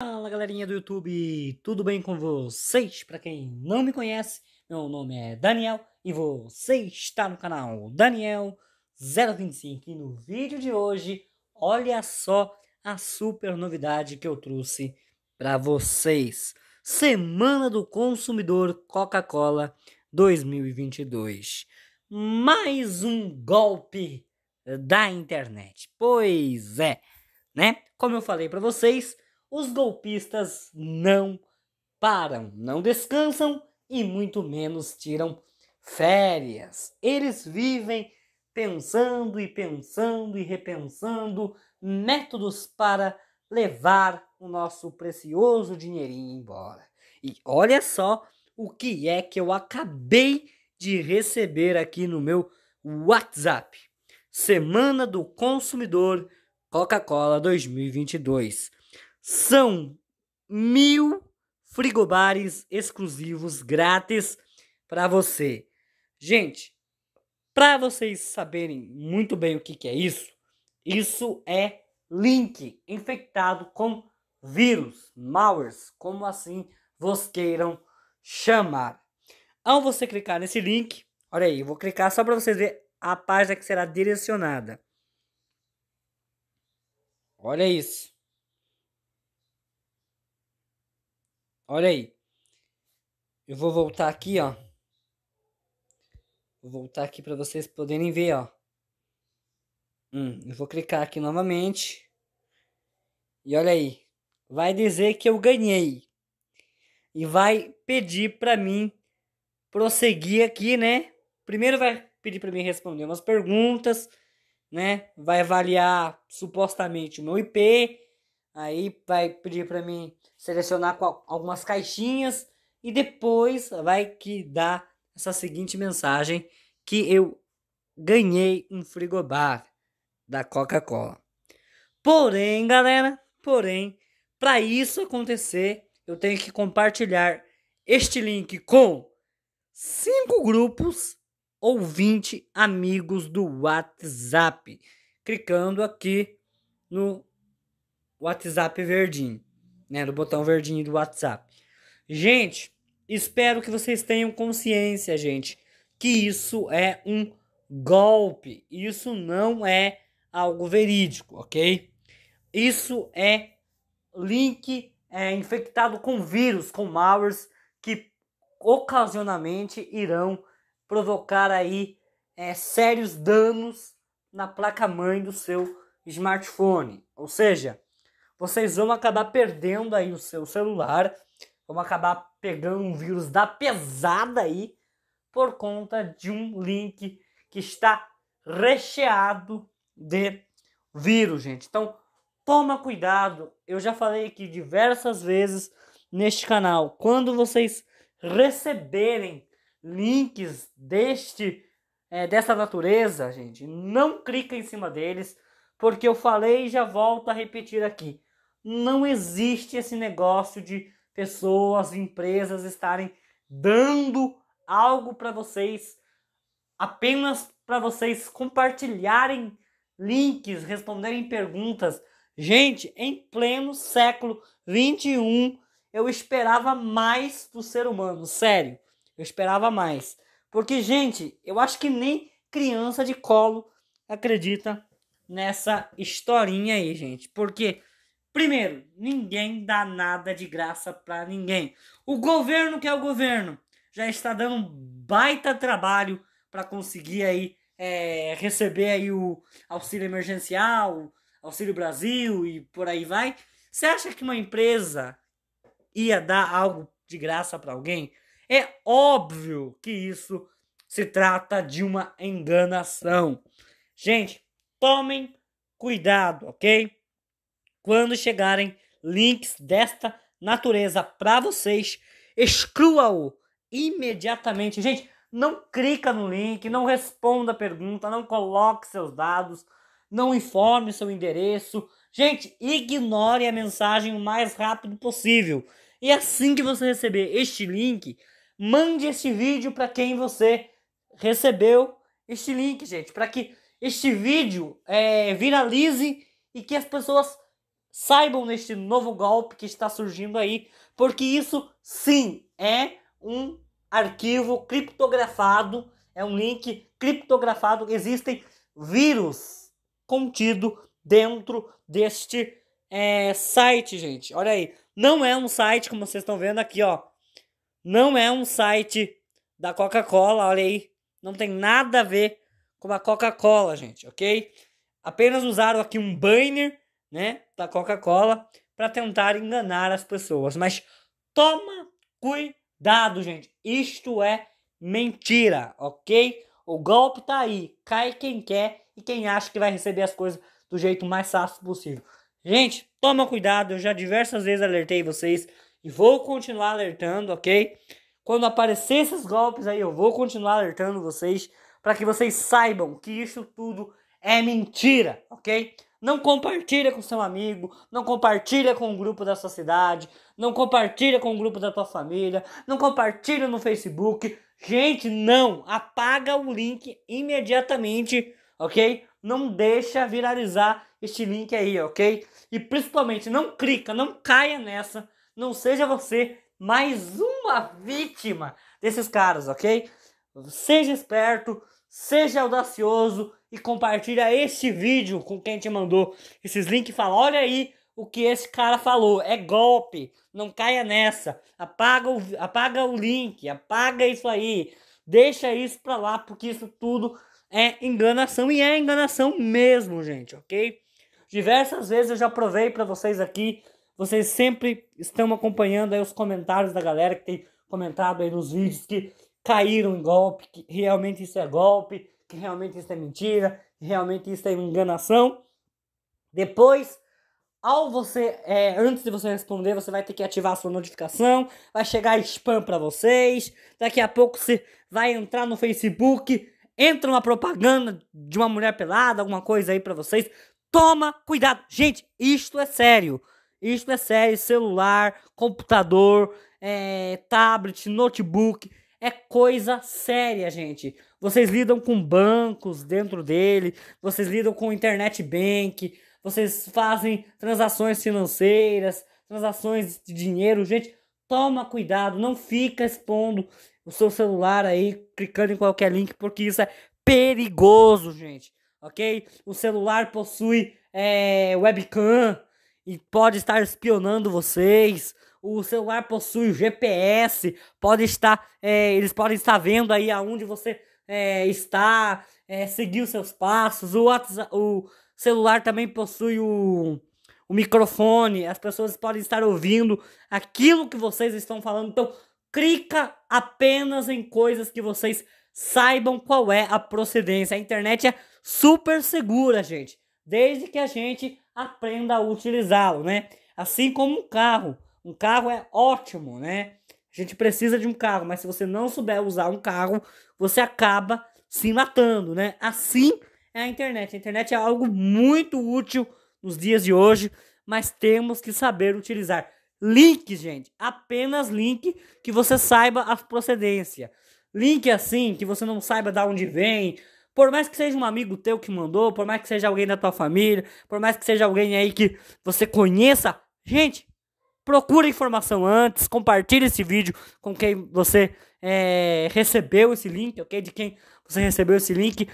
Fala galerinha do YouTube, tudo bem com vocês? Para quem não me conhece, meu nome é Daniel e você está no canal Daniel025 e no vídeo de hoje, olha só a super novidade que eu trouxe para vocês. Semana do Consumidor Coca-Cola 2022. Mais um golpe da internet. Pois é, né? Como eu falei para vocês, os golpistas não param, não descansam e muito menos tiram férias. Eles vivem pensando e pensando e repensando métodos para levar o nosso precioso dinheirinho embora. E olha só o que é que eu acabei de receber aqui no meu WhatsApp. Semana do Consumidor Coca-Cola 2022 são mil frigobares exclusivos grátis para você. Gente, para vocês saberem muito bem o que, que é isso, isso é link infectado com vírus, malwares, como assim vos queiram chamar. Ao você clicar nesse link, olha aí, eu vou clicar só para vocês ver a página que será direcionada. Olha isso. Olha aí. Eu vou voltar aqui, ó. Vou voltar aqui para vocês poderem ver, ó. Hum, eu vou clicar aqui novamente. E olha aí. Vai dizer que eu ganhei. E vai pedir para mim prosseguir aqui, né? Primeiro vai pedir para mim responder umas perguntas, né? Vai avaliar supostamente o meu IP Aí vai pedir para mim selecionar algumas caixinhas e depois vai que dá essa seguinte mensagem que eu ganhei um frigobar da Coca-Cola. Porém, galera, porém, para isso acontecer, eu tenho que compartilhar este link com cinco grupos ou 20 amigos do WhatsApp, clicando aqui no WhatsApp verdinho, né? Do botão verdinho do WhatsApp. Gente, espero que vocês tenham consciência, gente, que isso é um golpe. Isso não é algo verídico, ok? Isso é link é, infectado com vírus, com malwares que ocasionalmente irão provocar aí é, sérios danos na placa mãe do seu smartphone. Ou seja, vocês vão acabar perdendo aí o seu celular, vão acabar pegando um vírus da pesada aí por conta de um link que está recheado de vírus, gente. Então, toma cuidado. Eu já falei aqui diversas vezes neste canal. Quando vocês receberem links deste é, dessa natureza, gente, não clica em cima deles, porque eu falei e já volto a repetir aqui não existe esse negócio de pessoas, empresas estarem dando algo para vocês apenas para vocês compartilharem links, responderem perguntas. Gente, em pleno século 21, eu esperava mais do ser humano, sério. Eu esperava mais. Porque, gente, eu acho que nem criança de colo acredita nessa historinha aí, gente. Porque Primeiro, ninguém dá nada de graça para ninguém. O governo que é o governo já está dando um baita trabalho para conseguir aí é, receber aí o auxílio emergencial, auxílio Brasil e por aí vai. Você acha que uma empresa ia dar algo de graça para alguém? É óbvio que isso se trata de uma enganação. Gente, tomem cuidado, ok? Quando chegarem links desta natureza para vocês, exclua-o imediatamente. Gente, não clica no link, não responda a pergunta, não coloque seus dados, não informe seu endereço. Gente, ignore a mensagem o mais rápido possível. E assim que você receber este link, mande este vídeo para quem você recebeu este link, gente, para que este vídeo é, viralize e que as pessoas Saibam neste novo golpe que está surgindo aí, porque isso sim é um arquivo criptografado, é um link criptografado. Existem vírus contido dentro deste é, site, gente. Olha aí, não é um site como vocês estão vendo aqui, ó. Não é um site da Coca-Cola, olha aí. Não tem nada a ver com a Coca-Cola, gente, ok? Apenas usaram aqui um banner né, da Coca-Cola para tentar enganar as pessoas. Mas toma cuidado, gente. Isto é mentira, ok? O golpe tá aí. Cai quem quer e quem acha que vai receber as coisas do jeito mais fácil possível. Gente, toma cuidado. Eu já diversas vezes alertei vocês e vou continuar alertando, ok? Quando aparecer esses golpes aí, eu vou continuar alertando vocês para que vocês saibam que isso tudo é mentira, ok? Não compartilha com seu amigo, não compartilha com o grupo da sua cidade, não compartilha com o grupo da tua família, não compartilha no Facebook. Gente, não, apaga o link imediatamente, OK? Não deixa viralizar este link aí, OK? E principalmente não clica, não caia nessa, não seja você mais uma vítima desses caras, OK? Seja esperto, seja audacioso, e compartilha este vídeo com quem te mandou esses links e fala: olha aí o que esse cara falou. É golpe. Não caia nessa. Apaga o, apaga o link. Apaga isso aí. Deixa isso pra lá, porque isso tudo é enganação. E é enganação mesmo, gente, ok? Diversas vezes eu já provei para vocês aqui. Vocês sempre estão acompanhando aí os comentários da galera que tem comentado aí nos vídeos que caíram em golpe, que realmente isso é golpe que realmente isso é mentira, realmente isso é enganação. Depois, ao você, é, antes de você responder, você vai ter que ativar a sua notificação, vai chegar spam para vocês. Daqui a pouco você vai entrar no Facebook, entra uma propaganda de uma mulher pelada, alguma coisa aí para vocês. Toma cuidado, gente, isto é sério. Isto é sério, celular, computador, é, tablet, notebook é coisa séria, gente. Vocês lidam com bancos dentro dele, vocês lidam com internet bank, vocês fazem transações financeiras, transações de dinheiro, gente. Toma cuidado, não fica expondo o seu celular aí, clicando em qualquer link, porque isso é perigoso, gente. Ok? O celular possui é, webcam e pode estar espionando vocês o celular possui o GPS, pode estar, é, eles podem estar vendo aí aonde você é, está, é, seguir os seus passos. O, WhatsApp, o celular também possui o, o microfone, as pessoas podem estar ouvindo aquilo que vocês estão falando. Então, clica apenas em coisas que vocês saibam qual é a procedência. A internet é super segura, gente, desde que a gente aprenda a utilizá-lo, né? Assim como um carro. Um carro é ótimo, né? A gente precisa de um carro, mas se você não souber usar um carro, você acaba se matando, né? Assim é a internet. A internet é algo muito útil nos dias de hoje, mas temos que saber utilizar. Link, gente, apenas link que você saiba a procedência. Link assim que você não saiba de onde vem. Por mais que seja um amigo teu que mandou, por mais que seja alguém da tua família, por mais que seja alguém aí que você conheça, gente, procure informação antes, compartilhe esse vídeo com quem você é, recebeu esse link, ok? De quem você recebeu esse link.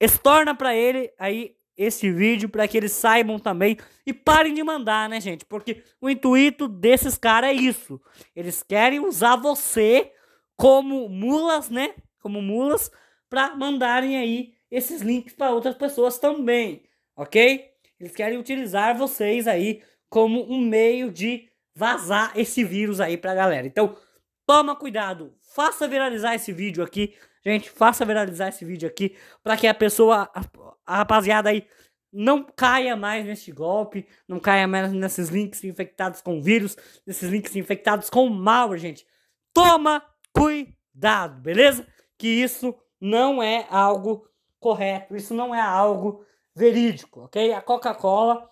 Estorna para ele aí esse vídeo para que eles saibam também e parem de mandar, né, gente? Porque o intuito desses caras é isso. Eles querem usar você como mulas, né? Como mulas para mandarem aí esses links para outras pessoas também, ok? Eles querem utilizar vocês aí como um meio de vazar esse vírus aí pra galera. Então, toma cuidado, faça viralizar esse vídeo aqui, gente, faça viralizar esse vídeo aqui para que a pessoa, a, a, rapaziada aí, não caia mais neste golpe, não caia mais nesses links infectados com vírus, nesses links infectados com malware, gente. Toma cuidado, beleza? Que isso não é algo correto, isso não é algo verídico, ok? A Coca-Cola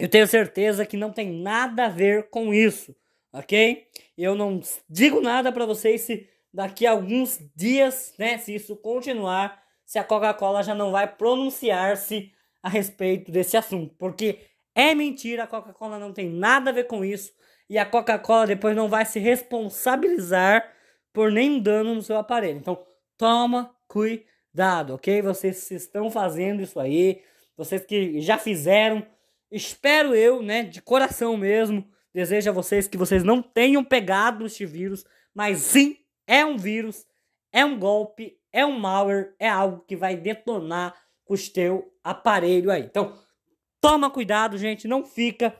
eu tenho certeza que não tem nada a ver com isso, ok? Eu não digo nada para vocês se daqui a alguns dias, né, se isso continuar, se a Coca-Cola já não vai pronunciar-se a respeito desse assunto, porque é mentira, a Coca-Cola não tem nada a ver com isso e a Coca-Cola depois não vai se responsabilizar por nenhum dano no seu aparelho. Então, toma cuidado, ok? Vocês estão fazendo isso aí, vocês que já fizeram espero eu, né, de coração mesmo, desejo a vocês que vocês não tenham pegado este vírus, mas sim, é um vírus, é um golpe, é um malware, é algo que vai detonar o teu aparelho aí. Então, toma cuidado, gente, não fica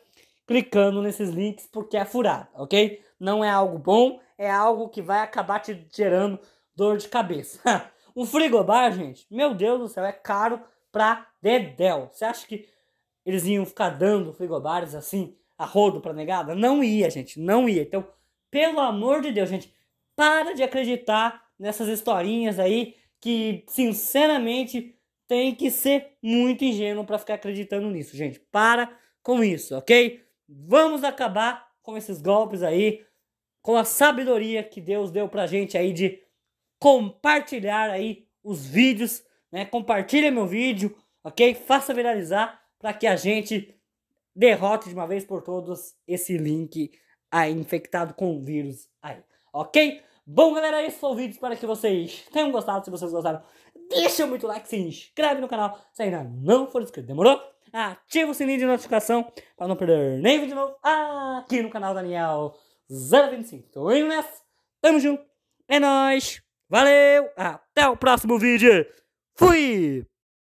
clicando nesses links porque é furado, ok? Não é algo bom, é algo que vai acabar te gerando dor de cabeça. um frigobar, gente, meu Deus do céu, é caro pra dedéu. Você acha que eles iam ficar dando frigobares assim, a rodo pra negada? Não ia, gente, não ia. Então, pelo amor de Deus, gente, para de acreditar nessas historinhas aí que, sinceramente, tem que ser muito ingênuo para ficar acreditando nisso, gente. Para com isso, ok? Vamos acabar com esses golpes aí, com a sabedoria que Deus deu pra gente aí de compartilhar aí os vídeos, né? Compartilha meu vídeo, ok? Faça viralizar para que a gente derrote de uma vez por todas esse link aí infectado com vírus aí, ok? Bom, galera, esse foi o vídeo. Espero que vocês tenham gostado. Se vocês gostaram, deixa muito like, se inscreve no canal. Se ainda não for inscrito, demorou? Ativa o sininho de notificação para não perder nem vídeo novo aqui no canal Daniel 025. Tô indo nessa. Tamo junto. É nóis. Valeu. Até o próximo vídeo. Fui.